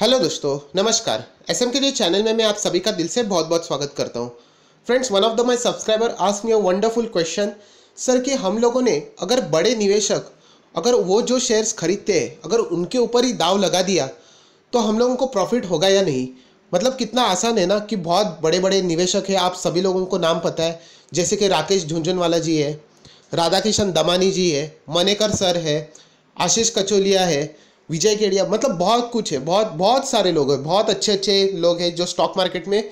hello दोस्तों नमस्कार S M के लिए चैनल में मैं आप सभी का दिल से बहुत बहुत स्वागत करता हूँ friends one of the my subscriber ask me a wonderful question sir कि हम लोगों ने अगर बड़े निवेशक अगर वो जो शेयर्स खरीदते हैं अगर उनके ऊपर ही दाव लगा दिया तो हम लोगों को प्रॉफिट होगा या नहीं मतलब कितना आसान है ना कि बहुत बड़े बड़े निवेशक है आप सभी लोगों को नाम पता है जैसे कि राकेश झुंझुनवाला जी है राधा किशन दमानी जी है मनेकर सर है आशीष कचोलिया है विजय केड़िया मतलब बहुत कुछ है बहुत बहुत सारे लोग हैं बहुत अच्छे अच्छे लोग हैं जो स्टॉक मार्केट में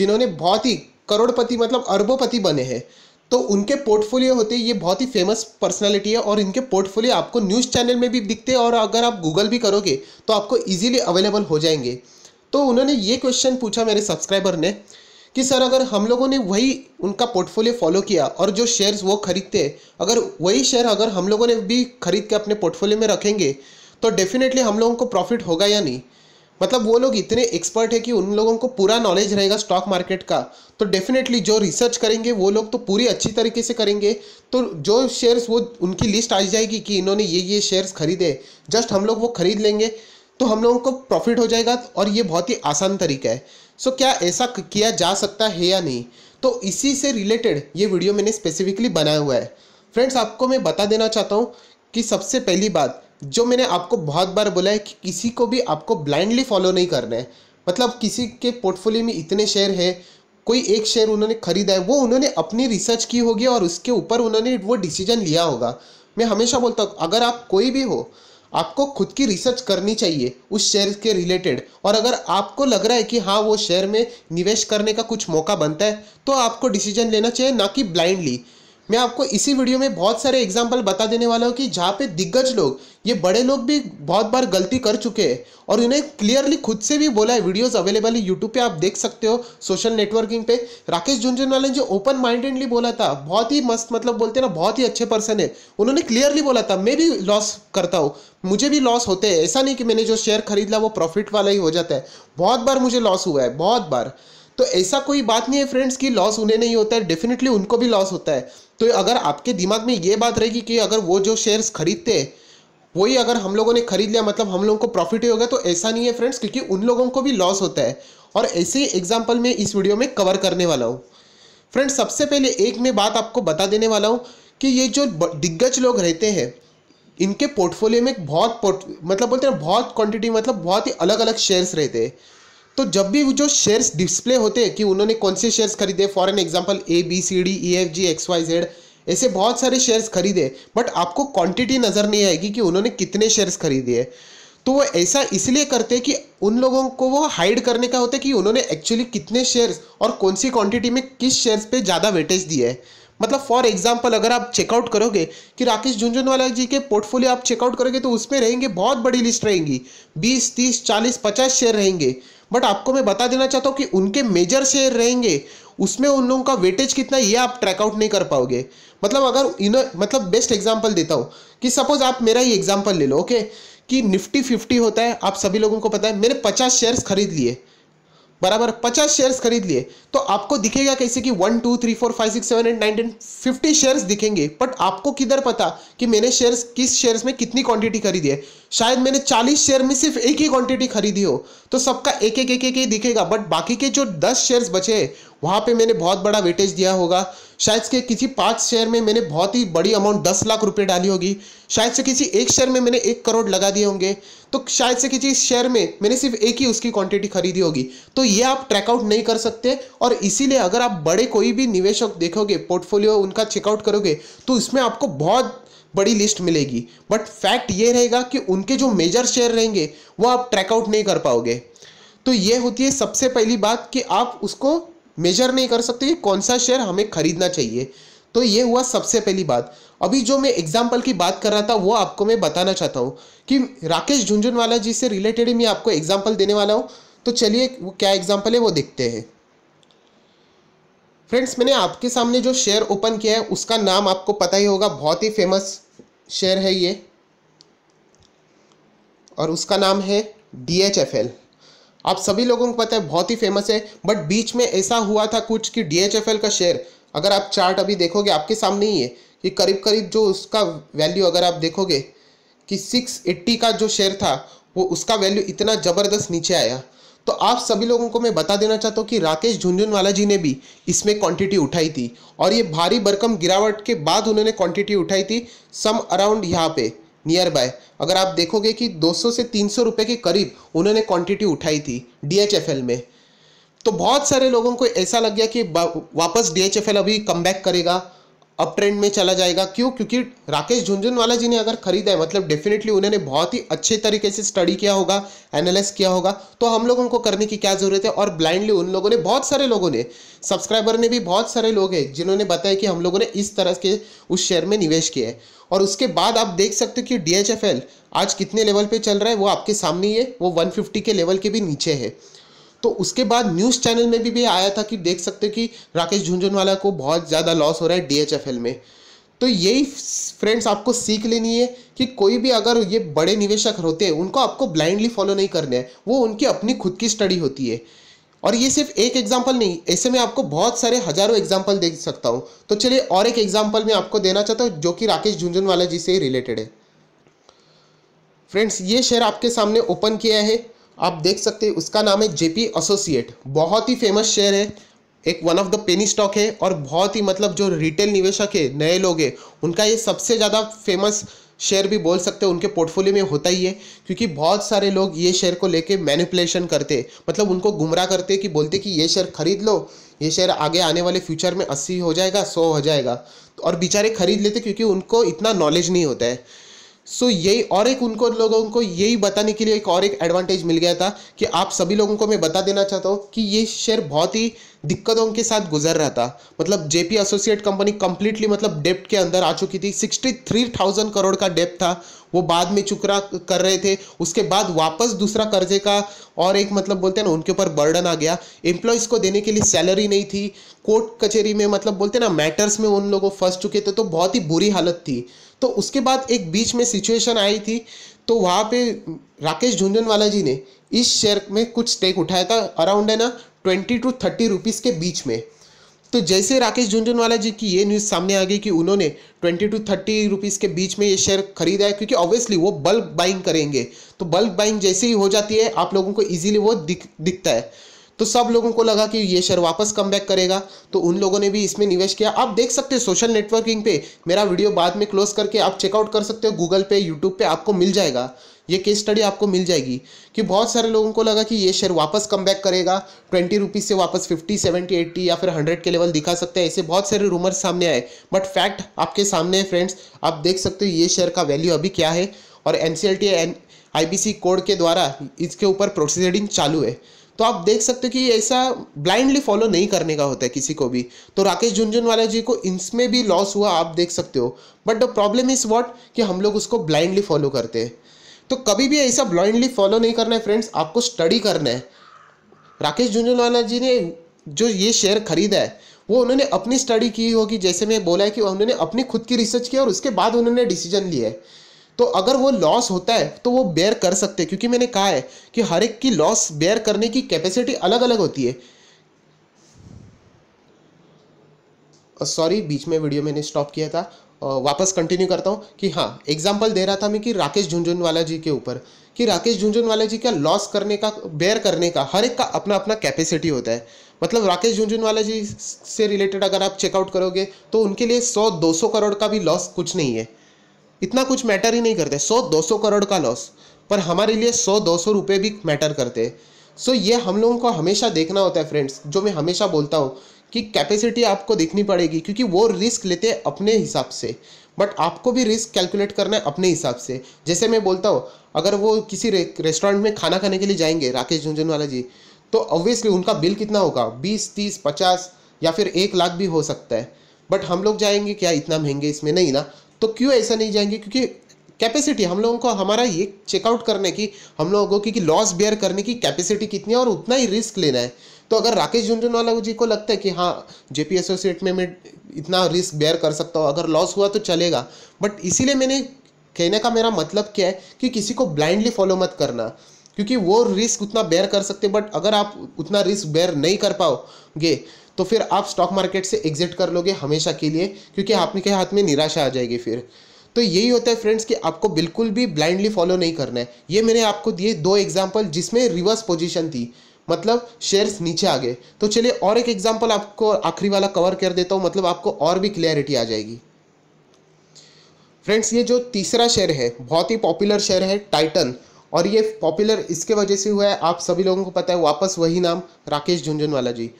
जिन्होंने बहुत ही करोड़पति मतलब अरबोपति बने हैं तो उनके पोर्टफोलियो होते ये बहुत ही फेमस पर्सनालिटी है और इनके पोर्टफोलियो आपको न्यूज़ चैनल में भी दिखते हैं और अगर आप गूगल भी करोगे तो आपको इजीली अवेलेबल हो जाएंगे तो उन्होंने ये क्वेश्चन पूछा मेरे सब्सक्राइबर ने कि सर अगर हम लोगों ने वही उनका पोर्टफोलियो फॉलो किया और जो शेयर्स वो खरीदते हैं अगर वही शेयर अगर हम लोगों ने भी खरीद के अपने पोर्टफोलियो में रखेंगे तो डेफिनेटली हम लोगों को प्रॉफिट होगा या नहीं मतलब वो लोग इतने एक्सपर्ट है कि उन लोगों को पूरा नॉलेज रहेगा स्टॉक मार्केट का तो डेफिनेटली जो रिसर्च करेंगे वो लोग तो पूरी अच्छी तरीके से करेंगे तो जो शेयर्स वो उनकी लिस्ट आ जाएगी कि इन्होंने ये ये शेयर्स खरीदे जस्ट हम लोग वो खरीद लेंगे तो हम लोगों को प्रॉफिट हो जाएगा और ये बहुत ही आसान तरीका है सो क्या ऐसा किया जा सकता है या नहीं तो इसी से रिलेटेड ये वीडियो मैंने स्पेसिफिकली बनाया हुआ है फ्रेंड्स आपको मैं बता देना चाहता हूँ कि सबसे पहली बात जो मैंने आपको बहुत बार बोला है कि किसी को भी आपको ब्लाइंडली फॉलो नहीं करना है मतलब किसी के पोर्टफोलियो में इतने शेयर है कोई एक शेयर उन्होंने खरीदा है वो उन्होंने अपनी रिसर्च की होगी और उसके ऊपर उन्होंने वो डिसीजन लिया होगा मैं हमेशा बोलता हूँ अगर आप कोई भी हो आपको खुद की रिसर्च करनी चाहिए उस शेयर के रिलेटेड और अगर आपको लग रहा है कि हाँ वो शेयर में निवेश करने का कुछ मौका बनता है तो आपको डिसीजन लेना चाहिए ना कि ब्लाइंडली मैं आपको इसी वीडियो में बहुत सारे एग्जाम्पल बता देने वाला हूँ कि जहाँ पे दिग्गज लोग ये बड़े लोग भी बहुत बार गलती कर चुके हैं और उन्हें क्लियरली खुद से भी बोला है वीडियोस अवेलेबल है यूट्यूब पे आप देख सकते हो सोशल नेटवर्किंग पे राकेश झुंझुनवाला ने जो ओपन माइंडेडली बोला था बहुत ही मस्त मतलब बोलते ना बहुत ही अच्छे पर्सन है उन्होंने क्लियरली बोला था मैं भी लॉस करता हूँ मुझे भी लॉस होते हैं ऐसा नहीं कि मैंने जो शेयर खरीद ला वो प्रॉफिट वाला ही हो जाता है बहुत बार मुझे लॉस हुआ है बहुत बार तो ऐसा कोई बात नहीं है फ्रेंड्स कि लॉस उन्हें नहीं होता है डेफिनेटली उनको भी लॉस होता है तो अगर आपके दिमाग में ये बात रहेगी कि अगर वो जो शेयर्स खरीदते वही अगर हम लोगों ने खरीद लिया मतलब हम लोगों को प्रॉफिट ही होगा तो ऐसा नहीं है फ्रेंड्स क्योंकि उन लोगों को भी लॉस होता है और ऐसे ही एग्जाम्पल मैं इस वीडियो में कवर करने वाला हूँ फ्रेंड्स सबसे पहले एक मैं बात आपको बता देने वाला हूँ कि ये जो दिग्गज लोग रहते हैं इनके पोर्टफोलियो में बहुत पोर्ट मतलब बोलते हैं बहुत क्वांटिटी मतलब बहुत ही अलग अलग शेयर्स रहते हैं तो जब भी जो शेयर्स डिस्प्ले होते हैं कि उन्होंने कौन से शेयर्स खरीदे for an example A B C D E F G X Y Z ऐसे बहुत सारे शेयर्स खरीदे बट आपको क्वांटिटी नज़र नहीं आएगी कि उन्होंने कितने शेयर्स खरीदे हैं तो वो ऐसा इसलिए करते हैं कि उन लोगों को वो हाइड करने का होता है कि उन्होंने एक्चुअली कितने शेयर्स और कौन सी क्वांटिटी में किस शेयर्स पे ज़्यादा वेटेज दिया है मतलब फॉर एग्जाम्पल अगर आप चेकआउट करोगे कि राकेश झुंझुनवाला जी के पोर्टफोलियो आप चेकआउट करोगे तो उसमें रहेंगे बहुत बड़ी लिस्ट रहेंगी बीस तीस चालीस पचास शेयर रहेंगे बट आपको मैं बता देना चाहता हूँ कि उनके मेजर शेयर रहेंगे उसमें उन लोगों का वेटेज कितना ये आप ट्रैकआउट नहीं कर पाओगे मतलब अगर इनो मतलब बेस्ट एग्जाम्पल देता हूँ कि सपोज आप मेरा ही एग्जाम्पल ले लो ओके कि निफ्टी फिफ्टी होता है आप सभी लोगों को पता है मैंने पचास शेयर्स खरीद लिए बराबर पचास शेयर्स खरीद लिए तो आपको दिखेगा कैसे कि one two three four five six seven eight nine ten fifty shares दिखेंगे बट आपको किधर पता कि मैंने शेयर्स किस शेयर्स में कितनी क्वांटिटी खरीदी है शायद मैंने 40 शेयर में सिर्फ एक ही क्वांटिटी खरीदी हो तो सबका एक एक एक एक ही दिखेगा बट बाकी के जो 10 शेयर्स बचे वहाँ पे मैंने बहुत बड़ा वेटेज दिया होगा शायद के किसी पाँच शेयर में मैंने बहुत ही बड़ी अमाउंट दस लाख रुपए डाली होगी शायद से किसी एक शेयर में मैंने एक करोड़ लगा दिए होंगे तो शायद से किसी शेयर में मैंने सिर्फ एक ही उसकी क्वांटिटी खरीदी होगी तो ये आप ट्रैकआउट नहीं कर सकते और इसीलिए अगर आप बड़े कोई भी निवेशक देखोगे पोर्टफोलियो उनका चेकआउट करोगे तो इसमें आपको बहुत बड़ी लिस्ट मिलेगी बट फैक्ट ये रहेगा कि उनके जो मेजर शेयर रहेंगे वो आप ट्रैकआउट नहीं कर पाओगे तो ये होती है सबसे पहली बात कि आप उसको मेजर नहीं कर सकते कि कौन सा शेयर हमें खरीदना चाहिए तो ये हुआ सबसे पहली बात अभी जो मैं एग्जाम्पल की बात कर रहा था वो आपको मैं बताना चाहता हूँ कि राकेश झुंझुनवाला जी से रिलेटेड मैं आपको एग्जाम्पल देने वाला हूँ तो चलिए वो क्या एग्जाम्पल है वो देखते हैं फ्रेंड्स मैंने आपके सामने जो शेयर ओपन किया है उसका नाम आपको पता ही होगा बहुत ही फेमस शेयर है ये और उसका नाम है डी एच एफ एल आप सभी लोगों को पता है बहुत ही फेमस है बट बीच में ऐसा हुआ था कुछ कि डी एच एफ एल का शेयर अगर आप चार्ट अभी देखोगे आपके सामने ही है कि करीब करीब जो उसका वैल्यू अगर आप देखोगे कि सिक्स एट्टी का जो शेयर था वो उसका वैल्यू इतना ज़बरदस्त नीचे आया तो आप सभी लोगों को मैं बता देना चाहता हूँ कि राकेश झुंझुनवाला जी ने भी इसमें क्वांटिटी उठाई थी और ये भारी बरकम गिरावट के बाद उन्होंने क्वांटिटी उठाई थी सम अराउंड यहाँ पे नियर बाय अगर आप देखोगे कि 200 से 300 रुपए के करीब उन्होंने क्वांटिटी उठाई थी डीएचएफएल में तो बहुत सारे लोगों को ऐसा लग गया कि वापस डी अभी कम बैक करेगा अप ट्रेंड में चला जाएगा क्यों क्योंकि राकेश झुंझुनवाला जी ने अगर खरीदा है मतलब डेफिनेटली उन्होंने बहुत ही अच्छे तरीके से स्टडी किया होगा एनालिस किया होगा तो हम लोगों को करने की क्या ज़रूरत है और ब्लाइंडली उन लोगों ने बहुत सारे लोगों ने सब्सक्राइबर ने भी बहुत सारे लोग हैं जिन्होंने बताया कि हम लोगों ने इस तरह के उस शेयर में निवेश किया है और उसके बाद आप देख सकते हो कि डी आज कितने लेवल पर चल रहा है वो आपके सामने ही है वो वन के लेवल के भी नीचे है तो उसके बाद न्यूज़ चैनल में भी, भी आया था कि देख सकते कि राकेश झुंझुनवाला को बहुत ज़्यादा लॉस हो रहा है डी में तो यही फ्रेंड्स आपको सीख लेनी है कि कोई भी अगर ये बड़े निवेशक होते हैं उनको आपको ब्लाइंडली फॉलो नहीं करने हैं वो उनकी अपनी खुद की स्टडी होती है और ये सिर्फ एक एग्जाम्पल नहीं ऐसे में आपको बहुत सारे हजारों एग्जाम्पल दे सकता हूँ तो चलिए और एक एग्जाम्पल मैं आपको देना चाहता हूँ जो कि राकेश झुंझुनवाला जी से रिलेटेड है फ्रेंड्स ये शेयर आपके सामने ओपन किया है आप देख सकते हैं उसका नाम है जेपी एसोसिएट बहुत ही फेमस शेयर है एक one of the penny stock है और बहुत ही मतलब जो रिटेल निवेशक है नए लोग हैं उनका ये सबसे ज़्यादा फेमस शेयर भी बोल सकते हैं उनके पोर्टफोलियो में होता ही है क्योंकि बहुत सारे लोग ये शेयर को लेके मैनिपुलेशन करते हैं मतलब उनको गुमराह करते कि बोलते कि ये शेयर खरीद लो ये शेयर आगे आने वाले फ्यूचर में अस्सी हो जाएगा सौ हो जाएगा और बेचारे खरीद लेते क्योंकि उनको इतना नॉलेज नहीं होता है सो so, यही और एक उनको लोगों को यही बताने के लिए एक और एक एडवांटेज मिल गया था कि आप सभी लोगों को मैं बता देना चाहता हूँ कि ये शेयर बहुत ही दिक्कतों के साथ गुजर रहा था मतलब जेपी एसोसिएट कंपनी कंप्लीटली मतलब डेप्ट के अंदर आ चुकी थी सिक्सटी थ्री थाउजेंड करोड़ का डेप्ट था वो बाद में चुकरा कर रहे थे उसके बाद वापस दूसरा कर्जे का और एक मतलब बोलते हैं ना उनके ऊपर बर्डन आ गया एम्प्लॉयज़ को देने के लिए सैलरी नहीं थी कोर्ट कचहरी में मतलब बोलते हैं ना मैटर्स में उन लोगों फंस चुके थे तो बहुत ही बुरी हालत थी तो उसके बाद एक बीच में सिचुएशन आई थी तो वहाँ पे राकेश झुंझुनवाला जी ने इस शेयर में कुछ स्टेक उठाया था अराउंड है ना ट्वेंटी टू थर्टी रुपीज़ के बीच में तो जैसे राकेश झुंझुनवाला जी की ये न्यूज़ सामने आ गई कि उन्होंने ट्वेंटी टू थर्टी रुपीज़ के बीच में ये शेयर खरीदा है क्योंकि ऑब्वियसली वो बल्क बाइंग करेंगे तो बल्क बाइंग जैसे ही हो जाती है आप लोगों को ईजिली वो दिख दिखता है तो सब लोगों को लगा कि ये शेयर वापस कम करेगा तो उन लोगों ने भी इसमें निवेश किया आप देख सकते हो सोशल नेटवर्किंग पे मेरा वीडियो बाद में क्लोज करके आप चेकआउट कर सकते हो गूगल पे यूट्यूब पे आपको मिल जाएगा ये केस स्टडी आपको मिल जाएगी कि बहुत सारे लोगों को लगा कि ये शेयर वापस कम बैक करेगा ट्वेंटी रुपीज़ से वापस फिफ्टी सेवेंटी एट्टी या फिर हंड्रेड के लेवल दिखा सकते हैं ऐसे बहुत सारे रूमर्स सामने आए बट फैक्ट आपके सामने है फ्रेंड्स आप देख सकते हो ये शेयर का वैल्यू अभी क्या है और N I B C code के द्वारा इसके ऊपर प्रोसीडिंग चालू है तो आप देख सकते हो कि ऐसा ब्लाइंडली फॉलो नहीं करने का होता है किसी को भी तो राकेश झुंझुनवाला जी को इसमें भी लॉस हुआ आप देख सकते हो but the problem is what कि हम लोग उसको ब्लाइंडली फॉलो करते हैं तो कभी भी ऐसा ब्लाइंडली फॉलो नहीं करना है फ्रेंड्स आपको स्टडी करना है राकेश झुंझुनवाला जी ने जो ये शेयर खरीदा है वो उन्होंने अपनी स्टडी की होगी जैसे मैं बोला है कि उन्होंने अपनी खुद की रिसर्च की और उसके बाद उन्होंने डिसीजन लिया है तो अगर वो लॉस होता है तो वो बेयर कर सकते हैं क्योंकि मैंने कहा है कि हर एक की लॉस बेयर करने की कैपेसिटी अलग अलग होती है सॉरी बीच में वीडियो मैंने स्टॉप किया था वापस कंटिन्यू करता हूँ कि हाँ एग्जाम्पल दे रहा था मैं कि राकेश झुंझुनवाला जी के ऊपर कि राकेश झुंझुनवाला जी का लॉस करने का बेयर करने का हर एक का अपना अपना कैपेसिटी होता है मतलब राकेश झुंझुनवाला जी से रिलेटेड अगर आप चेकआउट करोगे तो उनके लिए सौ दो सौ करोड़ का भी लॉस कुछ नहीं है इतना कुछ मैटर ही नहीं करते सौ दो सौ करोड़ का लॉस पर हमारे लिए सौ दो सौ रुपये भी मैटर करते सो ये हम लोगों को हमेशा देखना होता है फ्रेंड्स जो मैं हमेशा बोलता हूँ कि कैपेसिटी आपको देखनी पड़ेगी क्योंकि वो रिस्क लेते हैं अपने हिसाब से बट आपको भी रिस्क कैलकुलेट करना है अपने हिसाब से जैसे मैं बोलता हूँ अगर वो किसी रे, रेस्टोरेंट में खाना खाने के लिए जाएंगे राकेश झुंझुनवाला जी तो ऑब्वियसली उनका बिल कितना होगा बीस तीस पचास या फिर एक लाख भी हो सकता है बट हम लोग जाएंगे क्या इतना महंगे इसमें नहीं ना तो क्यों ऐसा नहीं जाएंगे क्योंकि कैपेसिटी हम लोगों को हमारा ये चेकआउट करने की हम लोगों की कि लॉस बेयर करने की कैपेसिटी कितनी है और उतना ही रिस्क लेना है तो अगर राकेश झुंझुनवाला जी को लगता है कि हाँ जेपी एसोसिएट में मैं इतना रिस्क बेयर कर सकता हूँ अगर लॉस हुआ तो चलेगा बट इसीलिए मैंने कहने का मेरा मतलब क्या है कि किसी को ब्लाइंडली फॉलो मत करना क्योंकि वो रिस्क उतना बेयर कर सकते बट अगर आप उतना रिस्क बेयर नहीं कर पाओगे तो फिर आप स्टॉक मार्केट से एग्जिट कर लोगे हमेशा के लिए क्योंकि आपके हाथ में निराशा आ जाएगी फिर तो यही होता है फ्रेंड्स कि आपको बिल्कुल भी ब्लाइंडली फॉलो नहीं करना है ये मैंने आपको दिए दो एग्जाम्पल जिसमें रिवर्स पोजिशन थी मतलब शेयर्स नीचे आ गए तो चलिए और एक एग्जाम्पल आपको आखिरी वाला कवर कर देता हूँ मतलब आपको और भी क्लियरिटी आ जाएगी फ्रेंड्स ये जो तीसरा शेयर है बहुत ही पॉपुलर शेयर है टाइटन और ये पॉपुलर इसके वजह से हुआ है आप सभी लोगों को पता है वापस वही नाम राकेश झुंझुनवाला जी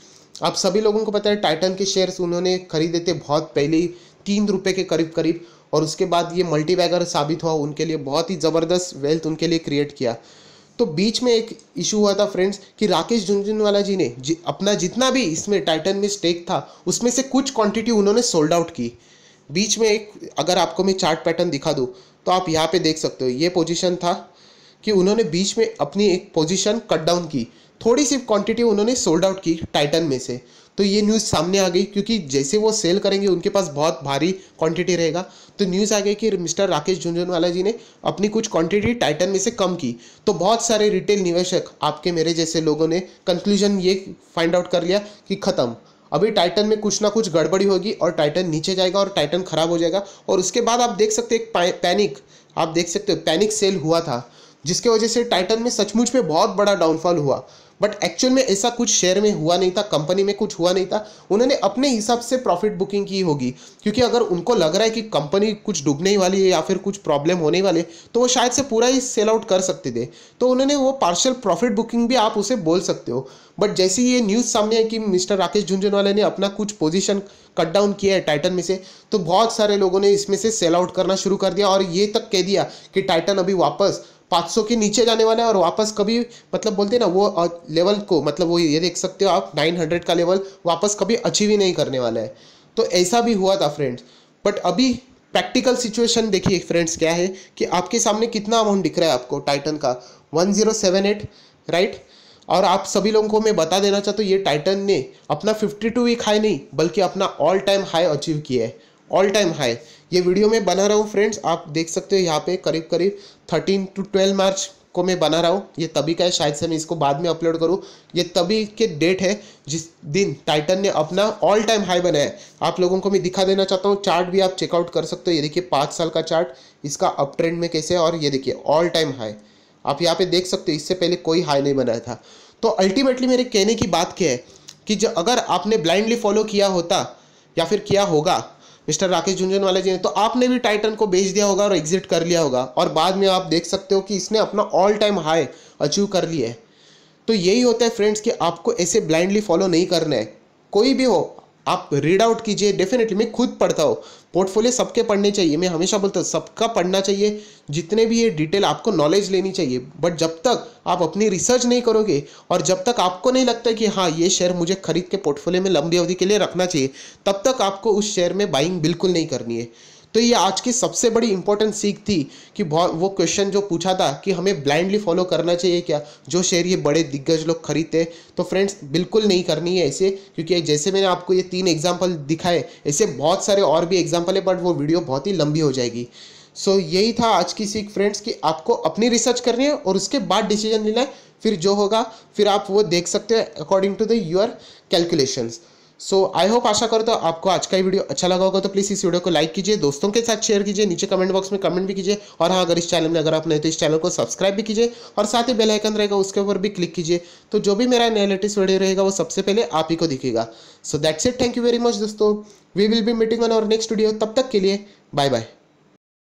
आप सभी लोगों को पता है टाइटन के शेयर्स उन्होंने खरीदे थे बहुत पहले ही तीन रुपये के करीब करीब और उसके बाद ये मल्टी बैगर साबित हुआ उनके लिए बहुत ही ज़बरदस्त वेल्थ उनके लिए क्रिएट किया तो बीच में एक इशू हुआ था फ्रेंड्स कि राकेश झुंझुनवाला जी ने जि, अपना जितना भी इसमें टाइटन में स्टेक था उसमें से कुछ क्वांटिटी उन्होंने सोल्ड आउट की बीच में एक अगर आपको मैं चार्ट पैटर्न दिखा दूँ तो आप यहाँ पे देख सकते हो ये पोजीशन था कि उन्होंने बीच में अपनी एक पोजीशन कट डाउन की थोड़ी सी क्वांटिटी उन्होंने सोल्ड आउट की टाइटन में से तो ये न्यूज़ सामने आ गई क्योंकि जैसे वो सेल करेंगे उनके पास बहुत भारी क्वांटिटी रहेगा तो न्यूज़ आ गई कि मिस्टर राकेश झुंझुनवाला जी ने अपनी कुछ क्वांटिटी टाइटन में से कम की तो बहुत सारे रिटेल निवेशक आपके मेरे जैसे लोगों ने कंक्लूजन ये फाइंड आउट कर लिया कि ख़त्म अभी टाइटन में कुछ ना कुछ गड़बड़ी होगी और टाइटन नीचे जाएगा और टाइटन ख़राब हो जाएगा और उसके बाद आप देख सकते एक पैनिक आप देख सकते हो पैनिक सेल हुआ था जिसके वजह से टाइटन में सचमुच में बहुत बड़ा डाउनफॉल हुआ बट एक्चुअल में ऐसा कुछ शेयर में हुआ नहीं था कंपनी में कुछ हुआ नहीं था उन्होंने अपने हिसाब से प्रॉफिट बुकिंग की होगी क्योंकि अगर उनको लग रहा है कि कंपनी कुछ डूबने ही वाली है या फिर कुछ प्रॉब्लम होने वाले तो वो शायद से पूरा ही सेल आउट कर सकते थे तो उन्होंने वो पार्शल प्रॉफिट बुकिंग भी आप उसे बोल सकते हो बट जैसे ही ये न्यूज़ सामने आई कि मिस्टर राकेश झुंझुनवाला ने अपना कुछ पोजिशन कट डाउन किया है टाइटन में से तो बहुत सारे लोगों ने इसमें से सेल आउट करना शुरू कर दिया और ये तक कह दिया कि टाइटन अभी वापस 500 के नीचे जाने वाला है और वापस कभी मतलब बोलते हैं ना वो लेवल को मतलब वो ये देख सकते हो आप 900 का लेवल वापस कभी अचीव ही नहीं करने वाला है तो ऐसा भी हुआ था फ्रेंड्स बट अभी प्रैक्टिकल सिचुएशन देखिए फ्रेंड्स क्या है कि आपके सामने कितना अमाउंट दिख रहा है आपको टाइटन का एट राइट और आप सभी लोगों को मैं बता देना चाहता हूँ ये टाइटन ने अपना 52 वीक हाई नहीं बल्कि अपना ऑल टाइम हाई अचीव किया है ऑल टाइम हाई ये वीडियो मैं बना रहा हूँ फ्रेंड्स आप देख सकते हो यहाँ पे करीब करीब थर्टीन टू ट्वेल्व मार्च को मैं बना रहा हूँ ये तभी का है शायद से मैं इसको बाद में अपलोड करूँ ये तभी के डेट है जिस दिन टाइटन ने अपना ऑल टाइम हाई बनाया है आप लोगों को मैं दिखा देना चाहता हूँ चार्ट भी आप चेकआउट कर सकते हो ये देखिए पाँच साल का चार्ट इसका अप ट्रेंड में कैसे है और ये देखिए ऑल टाइम हाई आप यहाँ पे देख सकते हो इससे पहले कोई हाई नहीं बनाया था तो अल्टीमेटली मेरे कहने की बात क्या है कि जो अगर आपने ब्लाइंडली फॉलो किया होता या फिर किया होगा मिस्टर राकेश झुंझुनवाला जी ने तो आपने भी टाइटन को बेच दिया होगा और एग्जिट कर लिया होगा और बाद में आप देख सकते हो कि इसने अपना ऑल टाइम हाई अचीव कर लिया है तो यही होता है फ्रेंड्स कि आपको ऐसे ब्लाइंडली फॉलो नहीं करना है कोई भी हो आप रीड आउट कीजिए डेफिनेटली मैं खुद पढ़ता हूँ पोर्टफोलियो सबके पढ़ने चाहिए मैं हमेशा बोलता हूँ सबका पढ़ना चाहिए जितने भी ये डिटेल आपको नॉलेज लेनी चाहिए बट जब तक आप अपनी रिसर्च नहीं करोगे और जब तक आपको नहीं लगता कि हाँ ये शेयर मुझे खरीद के पोर्टफोलियो में लंबी अवधि के लिए रखना चाहिए तब तक आपको उस शेयर में बाइंग बिल्कुल नहीं करनी है तो ये आज की सबसे बड़ी इंपॉर्टेंट सीख थी कि वो क्वेश्चन जो पूछा था कि हमें ब्लाइंडली फॉलो करना चाहिए क्या जो शेयर ये बड़े दिग्गज लोग खरीदते तो फ्रेंड्स बिल्कुल नहीं करनी है ऐसे क्योंकि जैसे मैंने आपको ये तीन एग्जाम्पल दिखाए ऐसे बहुत सारे और भी एग्जाम्पल है बट वो वीडियो बहुत ही लंबी हो जाएगी सो so, यही था आज की सीख फ्रेंड्स कि आपको अपनी रिसर्च करनी है और उसके बाद डिसीजन लेना है फिर जो होगा फिर आप वो देख सकते हैं according to the your calculations so I hope आशा करो तो आपको आज का ये वीडियो अच्छा लगा होगा तो प्लीज़ इस वीडियो को लाइक कीजिए दोस्तों के साथ शेयर कीजिए नीचे कमेंट बॉक्स में कमेंट भी कीजिए और हाँ अगर इस चैनल में अगर आप नए तो इस चैनल को सब्सक्राइब भी कीजिए और साथ ही बेल आइकन रहेगा उसके ऊपर भी क्लिक कीजिए तो जो भी मेरा नया लेटेस्ट वीडियो रहेगा वो सबसे पहले आप ही को दिखेगा so that's it thank you very much दोस्तों we will be meeting on our next video तब तक के लिए बाय बाय